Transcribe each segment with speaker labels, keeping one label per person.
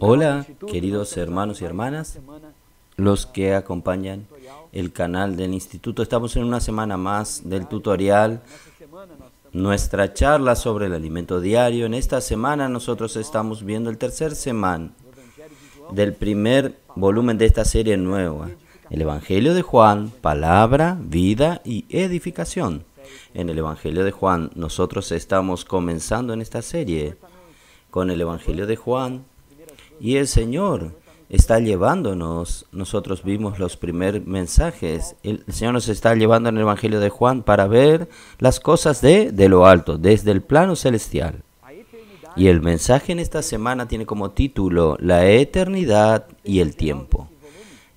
Speaker 1: Hola, queridos hermanos y hermanas, los que acompañan el canal del instituto. Estamos en una semana más del tutorial, nuestra charla sobre el alimento diario. En esta semana nosotros estamos viendo el tercer semana del primer volumen de esta serie nueva, el Evangelio de Juan, palabra, vida y edificación. En el Evangelio de Juan nosotros estamos comenzando en esta serie con el Evangelio de Juan. Y el Señor está llevándonos, nosotros vimos los primeros mensajes, el Señor nos está llevando en el Evangelio de Juan para ver las cosas de, de lo alto, desde el plano celestial. Y el mensaje en esta semana tiene como título La eternidad y el tiempo.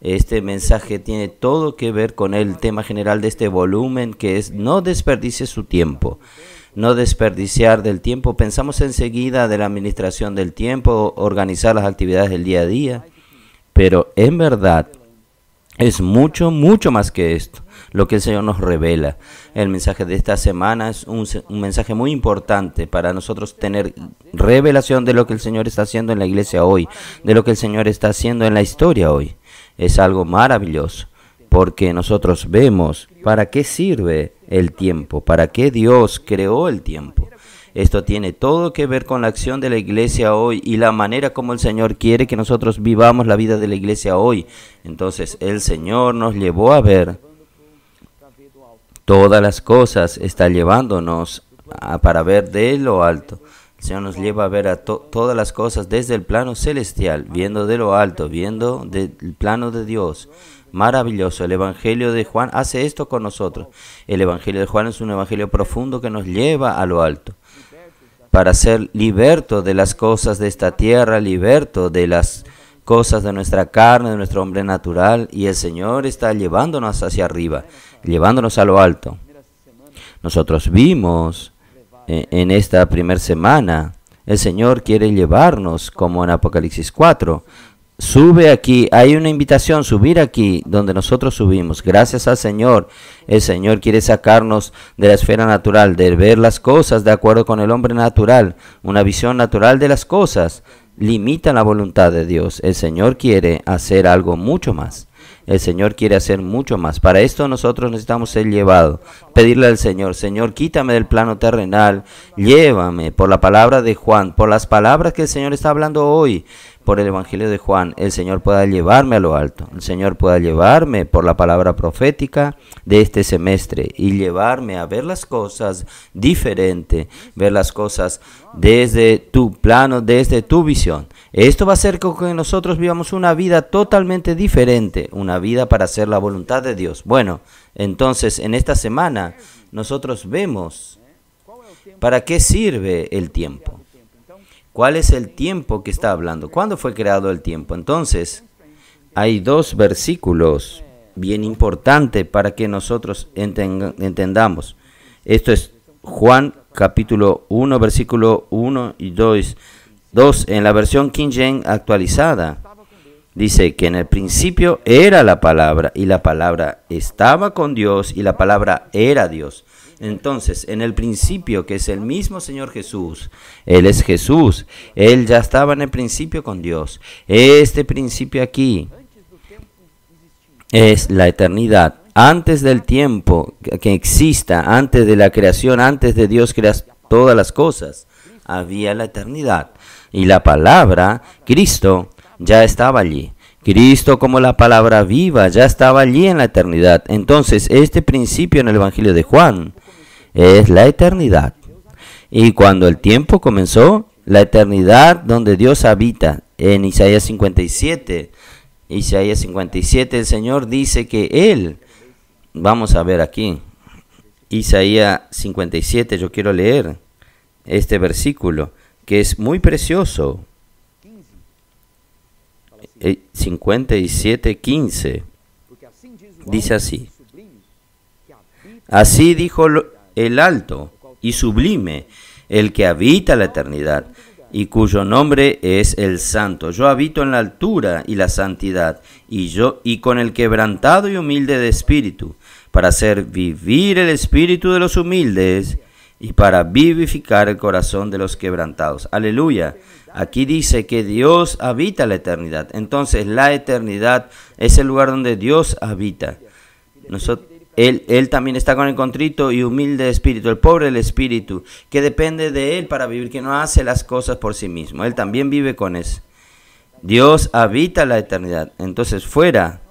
Speaker 1: Este mensaje tiene todo que ver con el tema general de este volumen que es no desperdicie su tiempo no desperdiciar del tiempo. Pensamos enseguida de la administración del tiempo, organizar las actividades del día a día, pero en verdad es mucho, mucho más que esto, lo que el Señor nos revela. El mensaje de esta semana es un, un, mensaje muy importante para nosotros tener revelación de lo que el Señor está haciendo en la iglesia hoy, de lo que el Señor está haciendo en la historia hoy. Es algo maravilloso, porque nosotros vemos ¿Para qué sirve el tiempo? ¿Para qué Dios creó el tiempo? Esto tiene todo que ver con la acción de la iglesia hoy y la manera como el Señor quiere que nosotros vivamos la vida de la iglesia hoy. Entonces el Señor nos llevó a ver todas las cosas, está llevándonos a, para ver de lo alto. El Señor nos lleva a ver a todas las cosas desde el plano celestial, viendo de lo alto, viendo del plano de Dios. Maravilloso. El Evangelio de Juan hace esto con nosotros. El Evangelio de Juan es un Evangelio profundo que nos lleva a lo alto. Para ser liberto de las cosas de esta tierra, liberto de las cosas de nuestra carne, de nuestro hombre natural. Y el Señor está llevándonos hacia arriba, llevándonos a lo alto. Nosotros vimos eh, en esta primera semana, el Señor quiere llevarnos, como en Apocalipsis 4, Sube aquí, hay una invitación, subir aquí, donde nosotros subimos. Gracias al Señor. El Señor quiere sacarnos de la esfera natural, de ver las cosas de acuerdo con el hombre natural, una visión natural de las cosas. Limita la voluntad de Dios. El Señor quiere hacer algo mucho más. El Señor quiere hacer mucho más. Para esto nosotros necesitamos ser llevados. Pedirle al Señor, Señor, quítame del plano terrenal, llévame por la palabra de Juan, por las palabras que el Señor está hablando hoy por el Evangelio de Juan, el Señor pueda llevarme a lo alto, el Señor pueda llevarme por la palabra profética de este semestre y llevarme a ver las cosas diferente, ver las cosas desde tu plano, desde tu visión. Esto va a hacer que nosotros vivamos una vida totalmente diferente, una vida para hacer la voluntad de Dios. Bueno, entonces en esta semana nosotros vemos para qué sirve el tiempo. ¿Cuál es el tiempo que está hablando? ¿Cuándo fue creado el tiempo? Entonces, hay dos versículos bien importantes para que nosotros entendamos. Esto es Juan capítulo 1, versículo 1 y 2. 2 en la versión King James actualizada. Dice que en el principio era la palabra y la palabra estaba con Dios y la palabra era Dios. Entonces, en el principio, que es el mismo Señor Jesús, Él es Jesús, Él ya estaba en el principio con Dios. Este principio aquí es la eternidad. Antes del tiempo que exista, antes de la creación, antes de Dios crear todas las cosas, había la eternidad. Y la palabra, Cristo, ya estaba allí. Cristo como la palabra viva ya estaba allí en la eternidad. Entonces, este principio en el Evangelio de Juan es la eternidad. Y cuando el tiempo comenzó, la eternidad donde Dios habita, en Isaías 57, Isaías 57, el Señor dice que Él, vamos a ver aquí, Isaías 57, yo quiero leer este versículo, que es muy precioso. 57, eh, 15. Dice así. Así dijo el alto y sublime, el que habita la eternidad y cuyo nombre es el Santo. Yo habito en la altura y la santidad, y yo y con el quebrantado y humilde de espíritu, para hacer vivir el espíritu de los humildes y para vivificar el corazón de los quebrantados. Aleluya. Aquí dice que Dios habita la eternidad. Entonces la eternidad es el lugar donde Dios habita. Nosotros él, también está con el contrito y humilde espíritu, el pobre del espíritu, que depende de Él para vivir, que no hace las cosas por sí mismo. Él también vive con eso. Dios habita la eternidad. Entonces, fuera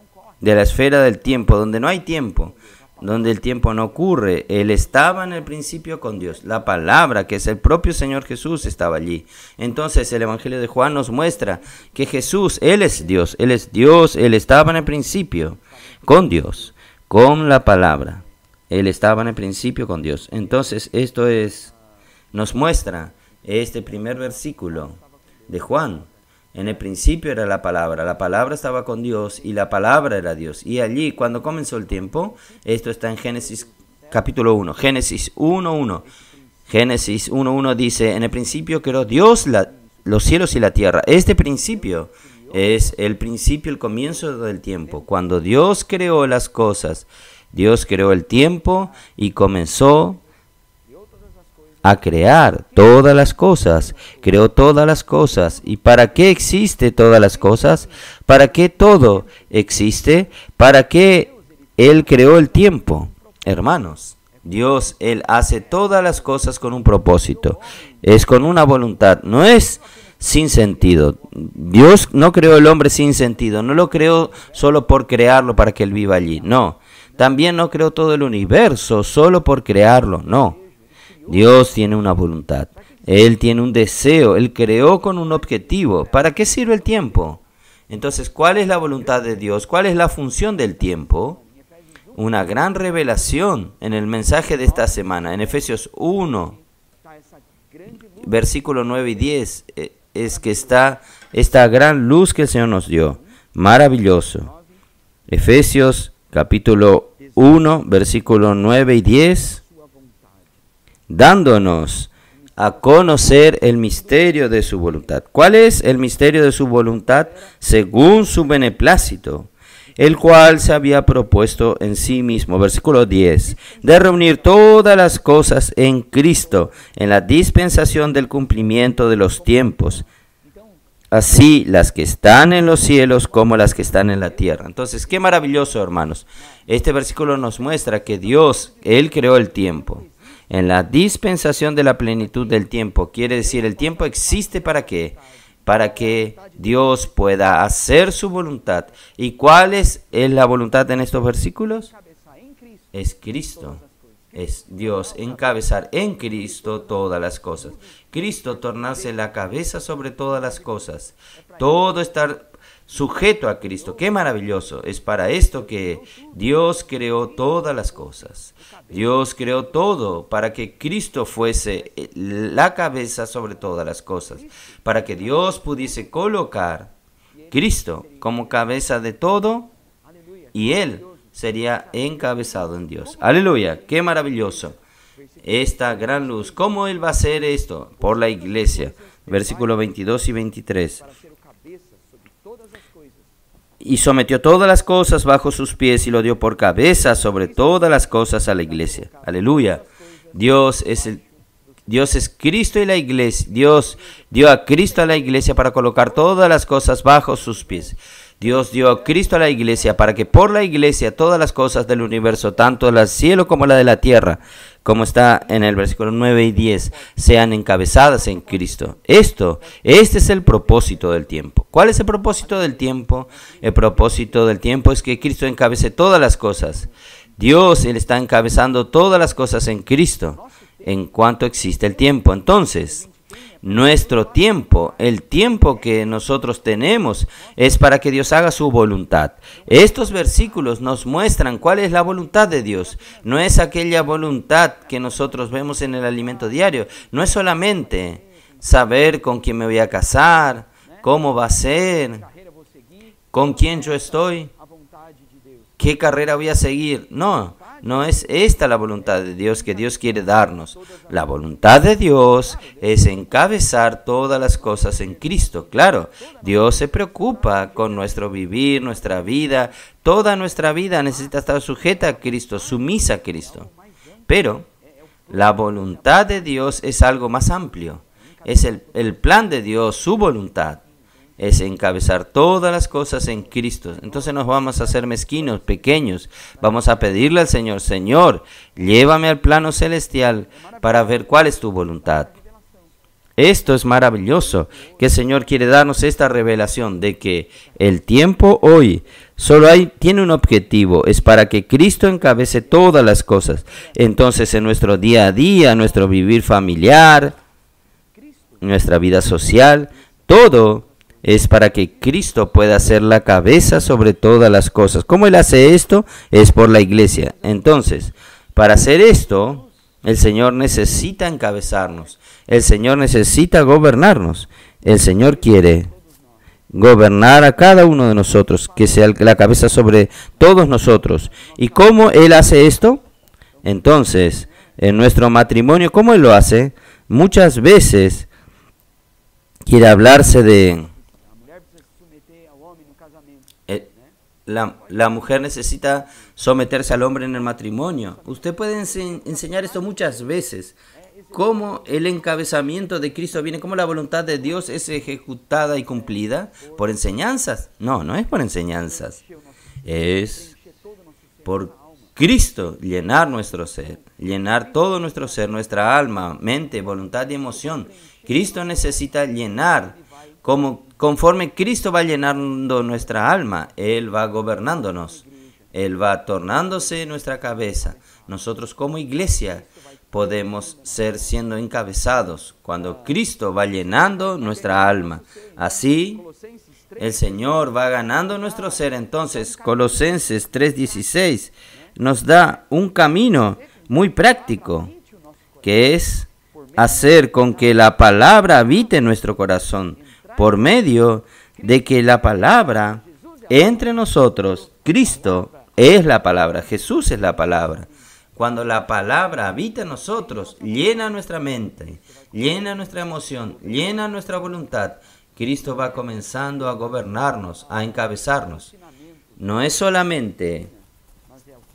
Speaker 1: de la esfera del tiempo, donde no hay tiempo, donde el tiempo no ocurre, Él estaba en el principio con Dios. La palabra, que es el propio Señor Jesús, estaba allí. Entonces, el Evangelio de Juan nos muestra que Jesús, Él es Dios, Él es Dios, Él estaba en el principio con Dios con la palabra. Él estaba en el principio con Dios. Entonces, esto es, nos muestra este primer versículo de Juan. En el principio era la palabra, la palabra estaba con Dios y la palabra era Dios. Y allí, cuando comenzó el tiempo, esto está en Génesis capítulo 1, Génesis 1.1. Génesis 1.1 dice, en el principio creó Dios la, los cielos y la tierra. Este principio es el principio, el comienzo del tiempo. Cuando Dios creó las cosas, Dios creó el tiempo y comenzó a crear todas las cosas, creó todas las cosas. ¿Y para qué existe todas las cosas? ¿Para qué todo existe? ¿Para qué Él creó el tiempo? Hermanos, Dios, Él hace todas las cosas con un propósito, es con una voluntad, no es sin sentido. Dios no creó el hombre sin sentido, no lo creó solo por crearlo para que él viva allí, no. También no creó todo el universo solo por crearlo, no. Dios tiene una voluntad, Él tiene un deseo, Él creó con un objetivo. ¿Para qué sirve el tiempo? Entonces, ¿cuál es la voluntad de Dios? ¿Cuál es la función del tiempo? Una gran revelación en el mensaje de esta semana, en Efesios 1, versículo 9 y 10 es que está esta gran luz que el Señor nos dio. Maravilloso. Efesios capítulo 1, versículo 9 y 10, dándonos a conocer el misterio de su voluntad. ¿Cuál es el misterio de su voluntad? Según su beneplácito, el cual se había propuesto en sí mismo, versículo 10, de reunir todas las cosas en Cristo, en la dispensación del cumplimiento de los tiempos, así las que están en los cielos como las que están en la tierra. Entonces, qué maravilloso, hermanos. Este versículo nos muestra que Dios, Él creó el tiempo. En la dispensación de la plenitud del tiempo, quiere decir, el tiempo existe para qué? para que Dios pueda hacer su voluntad. ¿Y cuál es, la voluntad en estos versículos? Es Cristo es Dios encabezar en Cristo todas las cosas. Cristo tornarse la cabeza sobre todas las cosas. Todo estar sujeto a Cristo. Qué maravilloso. Es para esto que Dios creó todas las cosas. Dios creó todo para que Cristo fuese la cabeza sobre todas las cosas. Para que Dios pudiese colocar Cristo como cabeza de todo y Él sería encabezado en Dios. Aleluya. Qué maravilloso. Esta gran luz. ¿Cómo Él va a hacer esto? Por la iglesia. Versículo 22 y 23 y sometió todas las cosas bajo sus pies y lo dio por cabeza sobre todas las cosas a la iglesia. Aleluya. Dios es el Dios es Cristo y la iglesia. Dios dio a Cristo a la iglesia para colocar todas las cosas bajo sus pies. Dios dio a Cristo a la iglesia para que por la iglesia todas las cosas del universo, tanto el del cielo como la de la tierra, como está en el versículo 9 y 10, sean encabezadas en Cristo. Esto, este es el propósito del tiempo. ¿Cuál es el propósito del tiempo? El propósito del tiempo es que Cristo encabece todas las cosas. Dios Él está encabezando todas las cosas en Cristo en cuanto existe el tiempo. Entonces, nuestro tiempo, el tiempo que nosotros tenemos, es para que Dios haga su voluntad. Estos versículos nos muestran cuál es la voluntad de Dios. No es aquella voluntad que nosotros vemos en el alimento diario. No es solamente saber con quién me voy a casar, cómo va a ser, con quién yo estoy, qué carrera voy a seguir. No, no es esta la voluntad de Dios que Dios quiere darnos. La voluntad de Dios es encabezar todas las cosas en Cristo. Claro, Dios se preocupa con nuestro vivir, nuestra vida. Toda nuestra vida necesita estar sujeta a Cristo, sumisa a Cristo. Pero la voluntad de Dios es algo más amplio. Es el, plan de Dios, su voluntad es encabezar todas las cosas en Cristo. Entonces nos vamos a hacer mezquinos, pequeños. Vamos a pedirle al Señor, Señor, llévame al plano celestial para ver cuál es tu voluntad. Esto es maravilloso, que el Señor quiere darnos esta revelación de que el tiempo hoy solo hay, tiene un objetivo, es para que Cristo encabece todas las cosas. Entonces en nuestro día a día, nuestro vivir familiar, nuestra vida social, todo es para que Cristo pueda ser la cabeza sobre todas las cosas. ¿Cómo Él hace esto? Es por la iglesia. Entonces, para hacer esto, el Señor necesita encabezarnos. El Señor necesita gobernarnos. El Señor quiere gobernar a cada uno de nosotros, que sea la cabeza sobre todos nosotros. ¿Y cómo Él hace esto? Entonces, en nuestro matrimonio, ¿cómo Él lo hace? Muchas veces quiere hablarse de La, mujer necesita someterse al hombre en el matrimonio. Usted puede enseñar esto muchas veces. Cómo el encabezamiento de Cristo viene, cómo la voluntad de Dios es ejecutada y cumplida por enseñanzas. No, no es por enseñanzas. Es por Cristo llenar nuestro ser, llenar todo nuestro ser, nuestra alma, mente, voluntad y emoción. Cristo necesita llenar como Conforme Cristo va llenando nuestra alma, Él va gobernándonos, Él va tornándose nuestra cabeza. Nosotros como iglesia podemos ser siendo encabezados cuando Cristo va llenando nuestra alma. Así, el Señor va ganando nuestro ser. Entonces, Colosenses 3:16 nos da un camino muy práctico, que es hacer con que la palabra habite en nuestro corazón por medio de que la palabra entre nosotros, Cristo es la palabra, Jesús es la palabra. Cuando la palabra habita en nosotros, llena nuestra mente, llena nuestra emoción, llena nuestra voluntad, Cristo va comenzando a gobernarnos, a encabezarnos. No es solamente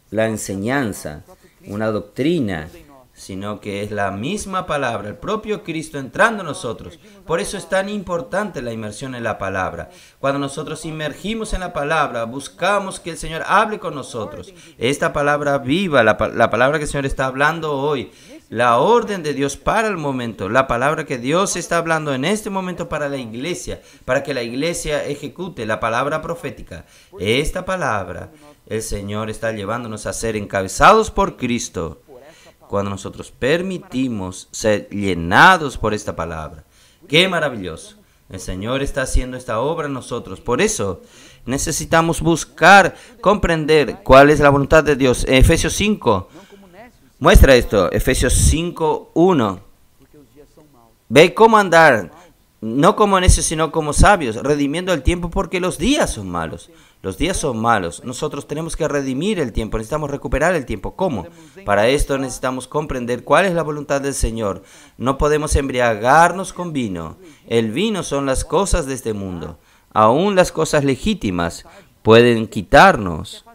Speaker 1: la enseñanza, una doctrina, sino que es la misma palabra, el propio Cristo entrando en nosotros. Por eso es tan importante la inmersión en la palabra. Cuando nosotros inmergimos en la palabra, buscamos que el Señor hable con nosotros. Esta palabra viva, la, palabra que el Señor está hablando hoy, la orden de Dios para el momento, la palabra que Dios está hablando en este momento para la iglesia, para que la iglesia ejecute la palabra profética. Esta palabra el Señor está llevándonos a ser encabezados por Cristo cuando nosotros permitimos ser llenados por esta palabra. Qué maravilloso. El Señor está haciendo esta obra en nosotros. Por eso necesitamos buscar, comprender cuál es la voluntad de Dios. Efesios 5 muestra esto. Efesios 5, 1. Ve cómo andar no como necios, sino como sabios, redimiendo el tiempo porque los días son malos. Los días son malos. Nosotros tenemos que redimir el tiempo, necesitamos recuperar el tiempo. ¿Cómo? Para esto necesitamos comprender cuál es la voluntad del Señor. No podemos embriagarnos con vino. El vino son las cosas de este mundo. Aún las cosas legítimas pueden quitarnos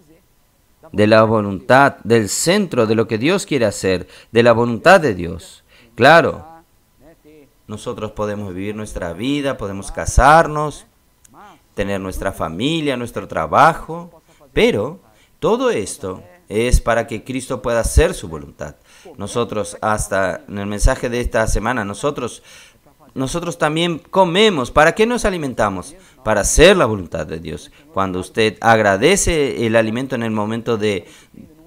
Speaker 1: de la voluntad, del centro de lo que Dios quiere hacer, de la voluntad de Dios. Claro, nosotros podemos vivir nuestra vida, podemos casarnos, tener nuestra familia, nuestro trabajo, pero todo esto es para que Cristo pueda hacer su voluntad. Nosotros hasta en el mensaje de esta semana, nosotros nosotros también comemos. ¿Para qué nos alimentamos? Para hacer la voluntad de Dios. Cuando usted agradece el alimento en el momento de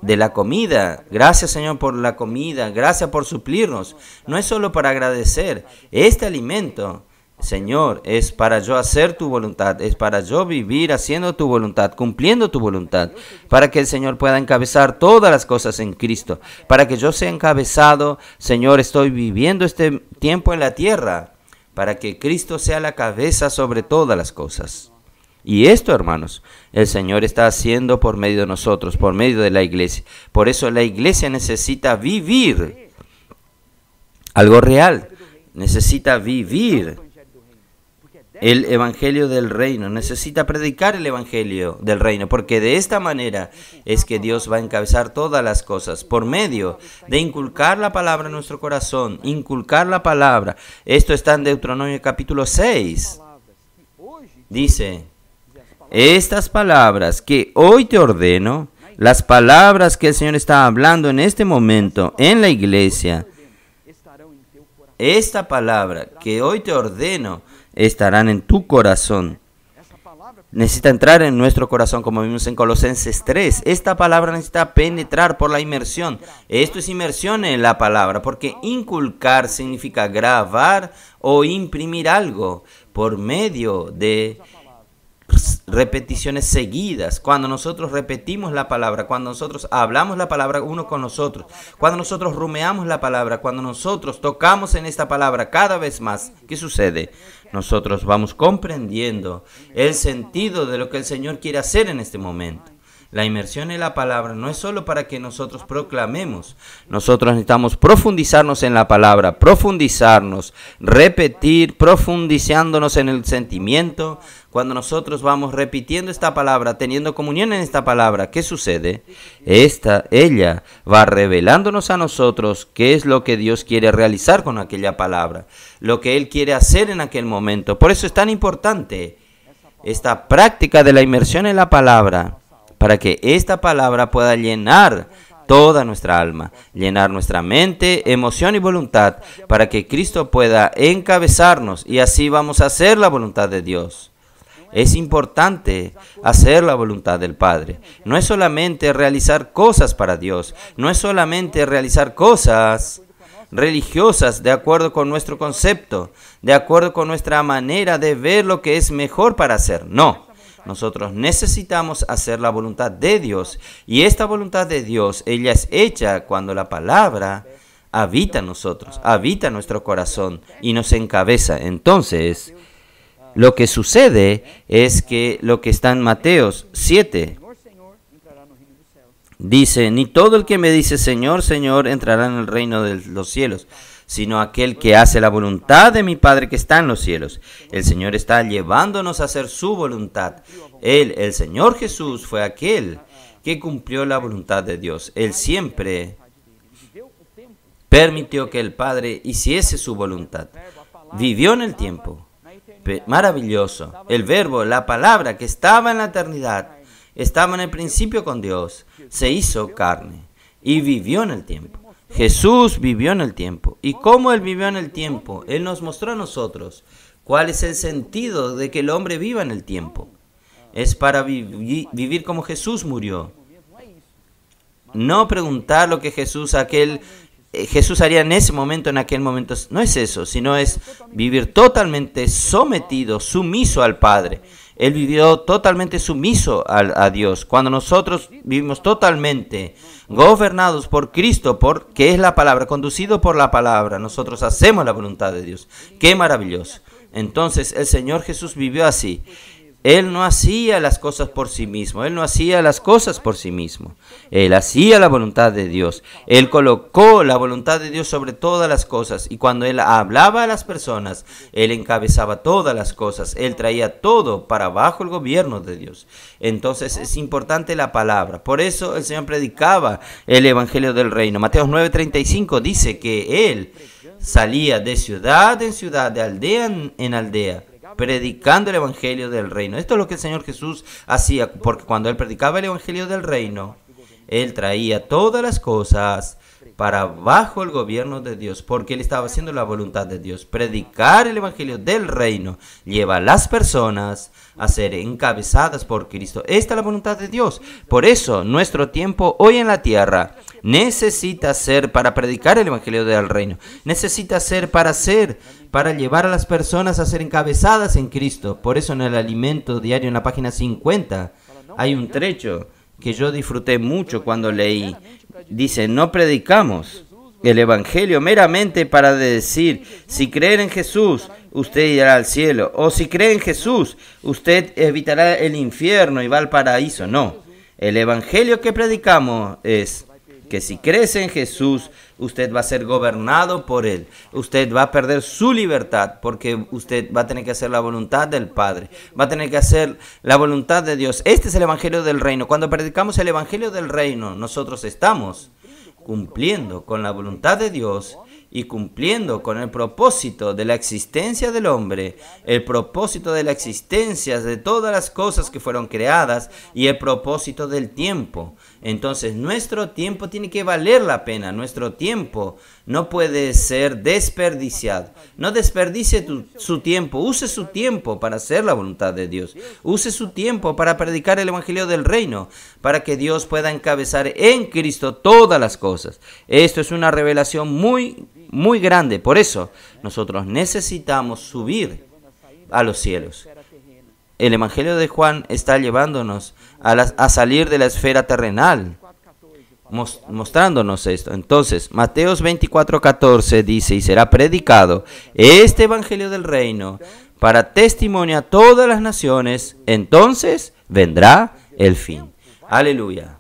Speaker 1: de la comida. Gracias Señor por la comida, gracias por suplirnos. No es solo para agradecer. Este alimento, Señor, es para yo hacer tu voluntad, es para yo vivir haciendo tu voluntad, cumpliendo tu voluntad, para que el Señor pueda encabezar todas las cosas en Cristo, para que yo sea encabezado. Señor, estoy viviendo este tiempo en la tierra, para que Cristo sea la cabeza sobre todas las cosas. Y esto, hermanos, el Señor está haciendo por medio de nosotros, por medio de la iglesia. Por eso la iglesia necesita vivir algo real. Necesita vivir el evangelio del reino. Necesita predicar el evangelio del reino, porque de esta manera es que Dios va a encabezar todas las cosas, por medio de inculcar la palabra en nuestro corazón, inculcar la palabra. Esto está en Deuteronomio capítulo 6. Dice, estas palabras que hoy te ordeno, las palabras que el Señor está hablando en este momento en la iglesia, esta palabra que hoy te ordeno estarán en tu corazón. Necesita entrar en nuestro corazón, como vimos en Colosenses 3. Esta palabra necesita penetrar por la inmersión. Esto es inmersión en la palabra, porque inculcar significa grabar o imprimir algo por medio de repeticiones seguidas, cuando nosotros repetimos la palabra, cuando nosotros hablamos la palabra uno con nosotros, cuando nosotros rumeamos la palabra, cuando nosotros tocamos en esta palabra cada vez más, ¿qué sucede? Nosotros vamos comprendiendo el sentido de lo que el Señor quiere hacer en este momento. La inmersión en la palabra no es solo para que nosotros proclamemos. Nosotros necesitamos profundizarnos en la palabra, profundizarnos, repetir, profundizándonos en el sentimiento. Cuando nosotros vamos repitiendo esta palabra, teniendo comunión en esta palabra, ¿qué sucede? Esta, ella va revelándonos a nosotros qué es lo que Dios quiere realizar con aquella palabra, lo que Él quiere hacer en aquel momento. Por eso es tan importante esta práctica de la inmersión en la palabra para que esta palabra pueda llenar toda nuestra alma, llenar nuestra mente, emoción y voluntad, para que Cristo pueda encabezarnos y así vamos a hacer la voluntad de Dios. Es importante hacer la voluntad del Padre. No es solamente realizar cosas para Dios, no es solamente realizar cosas religiosas de acuerdo con nuestro concepto, de acuerdo con nuestra manera de ver lo que es mejor para hacer. No, nosotros necesitamos hacer la voluntad de Dios. Y esta voluntad de Dios, ella es hecha cuando la palabra habita en nosotros, habita en nuestro corazón y nos encabeza. Entonces, lo que sucede es que lo que está en Mateos 7 dice, ni todo el que me dice Señor, Señor entrará en el reino de los cielos sino aquel que hace la voluntad de mi Padre que está en los cielos. El Señor está llevándonos a hacer su voluntad. Él, el Señor Jesús, fue aquel que cumplió la voluntad de Dios. Él siempre permitió que el Padre hiciese su voluntad. Vivió en el tiempo. Maravilloso. El verbo, la palabra que estaba en la eternidad, estaba en el principio con Dios, se hizo carne y vivió en el tiempo. Jesús vivió en el tiempo y cómo Él vivió en el tiempo. Él nos mostró a nosotros cuál es el sentido de que el hombre viva en el tiempo. Es para vivir como Jesús murió. No preguntar lo que Jesús aquel eh, Jesús haría en ese momento, en aquel momento, no es eso, sino es vivir totalmente sometido, sumiso al Padre. Él vivió totalmente sumiso a, Dios. Cuando nosotros vivimos totalmente gobernados por Cristo, por, que es la palabra, conducido por la palabra, nosotros hacemos la voluntad de Dios. Qué maravilloso. Entonces el Señor Jesús vivió así. Él no hacía las cosas por sí mismo, él no hacía las cosas por sí mismo, él hacía la voluntad de Dios, él colocó la voluntad de Dios sobre todas las cosas y cuando él hablaba a las personas, él encabezaba todas las cosas, él traía todo para abajo el gobierno de Dios. Entonces es importante la palabra, por eso el Señor predicaba el Evangelio del Reino. Mateo 9:35 dice que él salía de ciudad en ciudad, de aldea en aldea predicando el Evangelio del Reino. Esto es lo que el Señor Jesús hacía, porque cuando Él predicaba el Evangelio del Reino, Él traía todas las cosas para bajo el gobierno de Dios, porque Él estaba haciendo la voluntad de Dios. Predicar el Evangelio del Reino lleva a las personas a ser encabezadas por Cristo. Esta es la voluntad de Dios. Por eso nuestro tiempo hoy en la tierra necesita ser para predicar el Evangelio del Reino. Necesita ser para ser, para llevar a las personas a ser encabezadas en Cristo. Por eso en el alimento diario en la página 50 hay un trecho que yo disfruté mucho cuando leí. Dice, no predicamos el Evangelio meramente para decir, si creer en Jesús, usted irá al cielo. O si cree en Jesús, usted evitará el infierno y va al paraíso. No. El evangelio que predicamos es que si crees en Jesús, usted va a ser gobernado por Él. Usted va a perder su libertad porque usted va a tener que hacer la voluntad del Padre. Va a tener que hacer la voluntad de Dios. Este es el Evangelio del Reino. Cuando predicamos el Evangelio del Reino, nosotros estamos cumpliendo con la voluntad de Dios y cumpliendo con el propósito de la existencia del hombre, el propósito de la existencia de todas las cosas que fueron creadas y el propósito del tiempo. Entonces nuestro tiempo tiene que valer la pena, nuestro tiempo no puede ser desperdiciado. No desperdicie su tiempo, use su tiempo para hacer la voluntad de Dios, use su tiempo para predicar el Evangelio del Reino, para que Dios pueda encabezar en Cristo todas las cosas. Esto es una revelación muy muy grande. Por eso nosotros necesitamos subir a los cielos. El Evangelio de Juan está llevándonos a, salir de la esfera terrenal, mostrándonos esto. Entonces, Mateos 24:14 dice, y será predicado este Evangelio del reino para testimonio a todas las naciones, entonces vendrá el fin. Aleluya.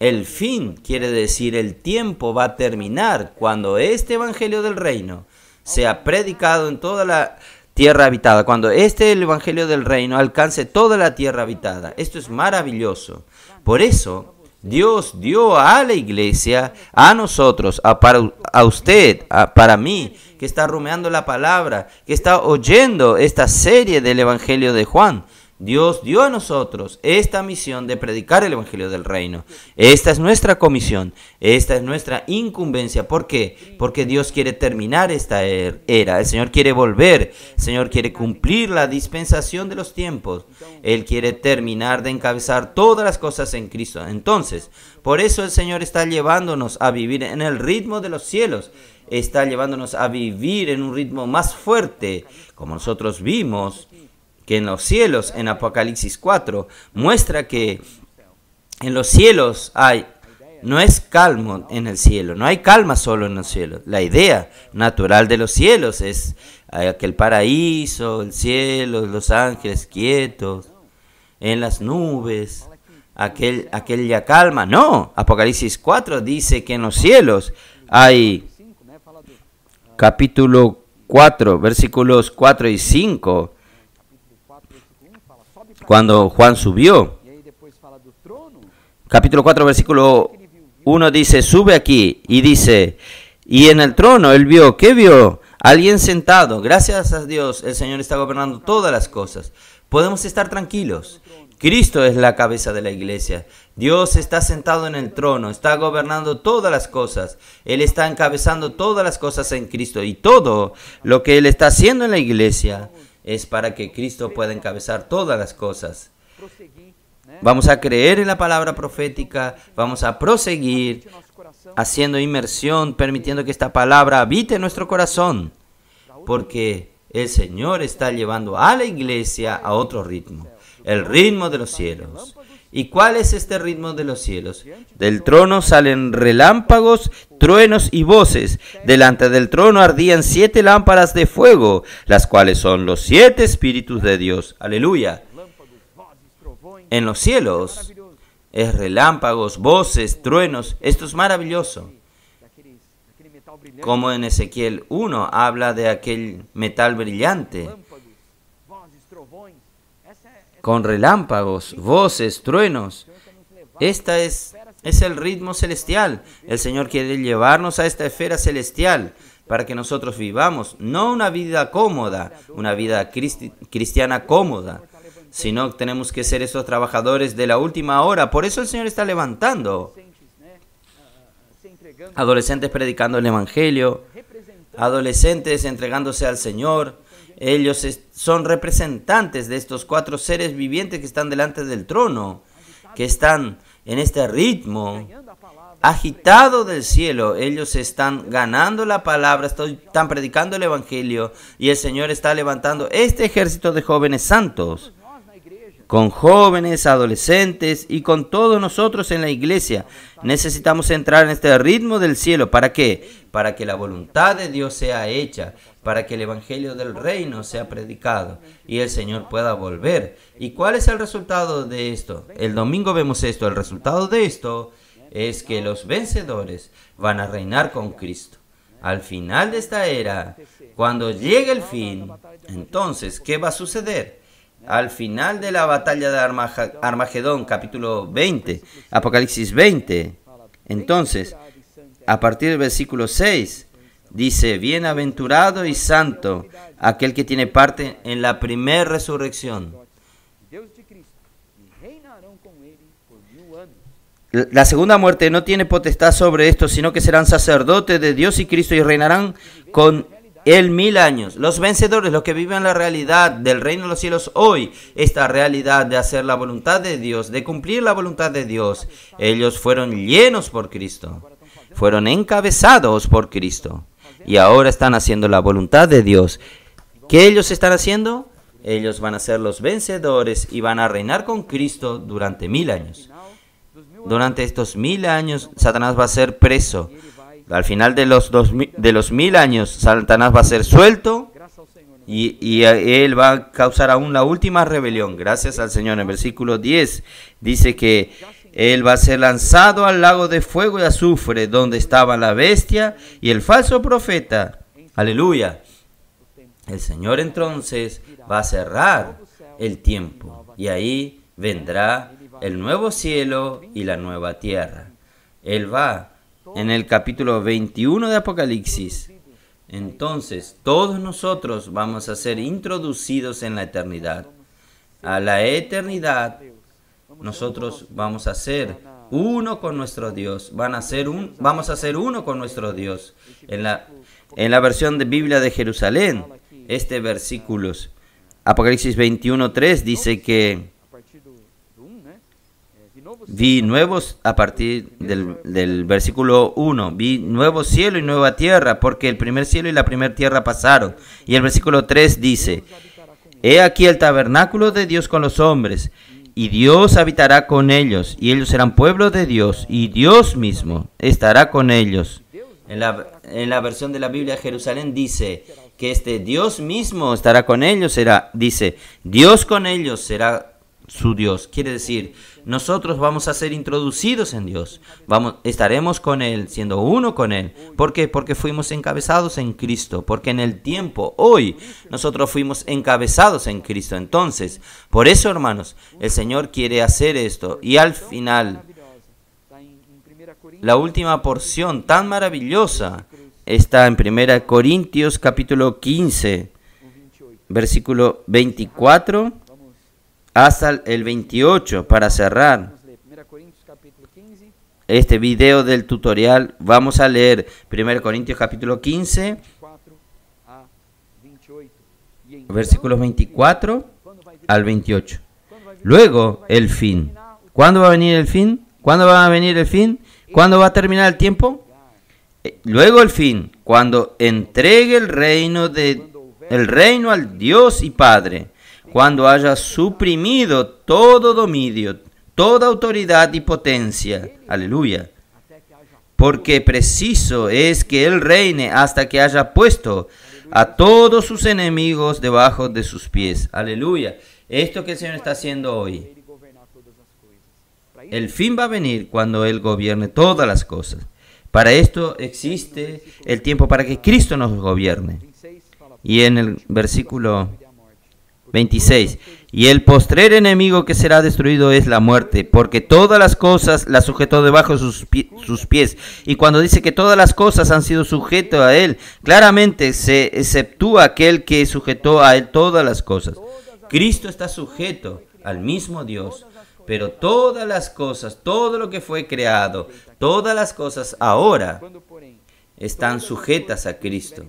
Speaker 1: El fin, quiere decir el tiempo, va a terminar cuando este Evangelio del Reino sea predicado en toda la tierra habitada, cuando este Evangelio del Reino alcance toda la tierra habitada. Esto es maravilloso. Por eso, Dios dio a la iglesia, a nosotros, a, para, a usted, a, para mí, que está rumeando la palabra, que está oyendo esta serie del Evangelio de Juan. Dios dio a nosotros esta misión de predicar el Evangelio del Reino. Esta es nuestra comisión, esta es nuestra incumbencia. ¿Por qué? Porque Dios quiere terminar esta er-, era, el Señor quiere volver, el Señor quiere cumplir la dispensación de los tiempos, Él quiere terminar de encabezar todas las cosas en Cristo. Entonces, por eso el Señor está llevándonos a vivir en el ritmo de los cielos está llevándonos a vivir en un ritmo más fuerte, como nosotros vimos que en los cielos, en Apocalipsis 4, muestra que en los cielos hay no es calmo en el cielo, no hay calma solo en los cielos. La idea natural de los cielos es eh, aquel paraíso, el cielo, los ángeles quietos, en las nubes, aquel, aquella calma. No, Apocalipsis 4 dice que en los cielos hay capítulo 4, versículos 4 y 5 cuando Juan subió. Capítulo 4, versículo 1 dice, sube aquí y dice, y en el trono él vio, ¿qué vio? Alguien sentado. Gracias a Dios, el Señor está gobernando todas las cosas. Podemos estar tranquilos. Cristo es la cabeza de la iglesia. Dios está sentado en el trono, está gobernando todas las cosas. Él está encabezando todas las cosas en Cristo y todo lo que Él está haciendo en la iglesia es para que Cristo pueda encabezar todas las cosas. ¿eh? Vamos a creer en la palabra profética, vamos a proseguir haciendo inmersión, permitiendo que esta palabra habite en nuestro corazón, porque el Señor está llevando a la iglesia a otro ritmo, el ritmo de los cielos. ¿Y cuál es este ritmo de los cielos? Del trono salen relámpagos, truenos y voces. Delante del trono ardían siete lámparas de fuego, las cuales son los siete espíritus de Dios. Aleluya. En los cielos es relámpagos, voces, truenos. Esto es maravilloso. Como en Ezequiel 1 habla de aquel metal brillante con relámpagos, voces, truenos. Este es, es el ritmo celestial. El Señor quiere llevarnos a esta esfera celestial para que nosotros vivamos no una vida cómoda, una vida cristiana cómoda, sino que tenemos que ser esos trabajadores de la última hora. Por eso el Señor está levantando adolescentes predicando el Evangelio, adolescentes entregándose al Señor, ellos son representantes de estos cuatro seres vivientes que están delante del trono, que están en este ritmo agitado del cielo. Ellos están ganando la palabra, están predicando el Evangelio y el Señor está levantando este ejército de jóvenes santos con jóvenes, adolescentes y con todos nosotros en la iglesia. Necesitamos entrar en este ritmo del cielo. ¿Para qué? Para que la voluntad de Dios sea hecha, para que el Evangelio del Reino sea predicado y el Señor pueda volver. ¿Y cuál es el resultado de esto? El domingo vemos esto. El resultado de esto es que los vencedores van a reinar con Cristo. Al final de esta era, cuando llegue el fin, entonces, ¿qué va a suceder? al final de la batalla de Armagedón, capítulo 20, Apocalipsis 20. Entonces, a partir del versículo 6, dice, bienaventurado y santo aquel que tiene parte en la primera resurrección. La segunda muerte no tiene potestad sobre esto, sino que serán sacerdotes de Dios y Cristo y reinarán con el mil años. Los vencedores, los que viven la realidad del reino de los cielos hoy, esta realidad de hacer la voluntad de Dios, de cumplir la voluntad de Dios, ellos fueron llenos por Cristo, fueron encabezados por Cristo y ahora están haciendo la voluntad de Dios. ¿Qué ellos están haciendo? Ellos van a ser los vencedores y van a reinar con Cristo durante mil años. Durante estos mil años, Satanás va a ser preso. Al final de los, dos, de los mil años, Satanás va a ser suelto y, él va a causar aún la última rebelión. Gracias al Señor. En versículo 10 dice que él va a ser lanzado al lago de fuego y azufre, donde estaba la bestia y el falso profeta. Aleluya. El Señor entonces va a cerrar el tiempo y ahí vendrá el nuevo cielo y la nueva tierra. Él va en el capítulo 21 de Apocalipsis, entonces todos nosotros vamos a ser introducidos en la eternidad. A la eternidad nosotros vamos a ser uno con nuestro Dios. Van a ser un, vamos a ser uno con nuestro Dios. En la, en la versión de Biblia de Jerusalén, este versículo, Apocalipsis 21.3 dice que vi nuevos, a partir del, del versículo 1, vi nuevo cielo y nueva tierra, porque el primer cielo y la primera tierra pasaron. Y el versículo 3 dice, He aquí el tabernáculo de Dios con los hombres, y Dios habitará con ellos, y ellos serán pueblo de Dios, y Dios mismo estará con ellos. En la, versión de la Biblia Jerusalén dice que este Dios mismo estará con ellos, será, dice, Dios con ellos será su Dios. Quiere decir, nosotros vamos a ser introducidos en Dios. Vamos, estaremos con Él, siendo uno con Él. ¿Por qué? Porque fuimos encabezados en Cristo. Porque en el tiempo, hoy, nosotros fuimos encabezados en Cristo. Entonces, por eso, hermanos, el Señor quiere hacer esto. Y al final, la última porción tan maravillosa está en 1 Corintios capítulo 15, versículo 24 hasta el 28 para cerrar este video del tutorial vamos a leer 1 Corintios capítulo 15 versículos 24 al 28 luego el fin ¿cuándo va a venir el fin? ¿cuándo va a venir el fin? ¿cuándo va a terminar el tiempo? Eh, luego el fin cuando entregue el reino de el reino al Dios y Padre cuando haya suprimido todo dominio, toda autoridad y potencia. Aleluya. Porque preciso es que Él reine hasta que haya puesto a todos sus enemigos debajo de sus pies. Aleluya. Esto que el Señor está haciendo hoy. El fin va a venir cuando Él gobierne todas las cosas. Para esto existe el tiempo para que Cristo nos gobierne. Y en el versículo 26. Y el postrer enemigo que será destruido es la muerte, porque todas las cosas las sujetó debajo de sus, sus pies. Y cuando dice que todas las cosas han sido sujetas a él, claramente se exceptúa aquel que sujetó a él todas las cosas. Cristo está sujeto al mismo Dios, pero todas las cosas, todo lo que fue creado, todas las cosas ahora están sujetas a Cristo.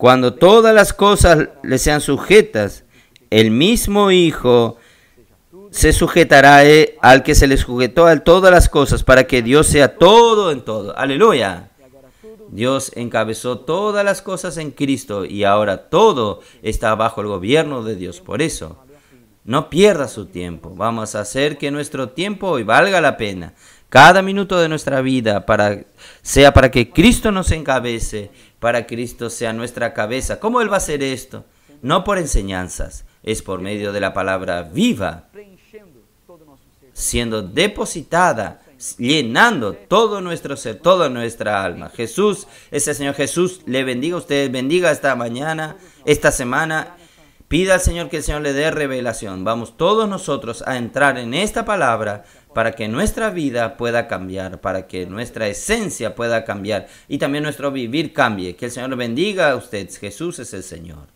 Speaker 1: Cuando todas las cosas le sean sujetas, el mismo Hijo se sujetará al que se le sujetó a todas las cosas para que Dios sea todo en todo. Aleluya. Dios encabezó todas las cosas en Cristo y ahora todo está bajo el gobierno de Dios. Por eso, no pierda su tiempo. Vamos a hacer que nuestro tiempo hoy valga la pena. Cada minuto de nuestra vida para, sea para que Cristo nos encabece para Cristo sea nuestra cabeza. ¿Cómo Él va a hacer esto? No por enseñanzas, es por medio de la palabra viva, siendo depositada, llenando todo nuestro ser, toda nuestra alma. Jesús, ese Señor Jesús, le bendiga a ustedes, bendiga esta mañana, esta semana Pida al Señor que el Señor le dé revelación. Vamos todos nosotros a entrar en esta palabra para que nuestra vida pueda cambiar, para que nuestra esencia pueda cambiar y también nuestro vivir cambie. Que el Señor le bendiga a usted. Jesús es el Señor.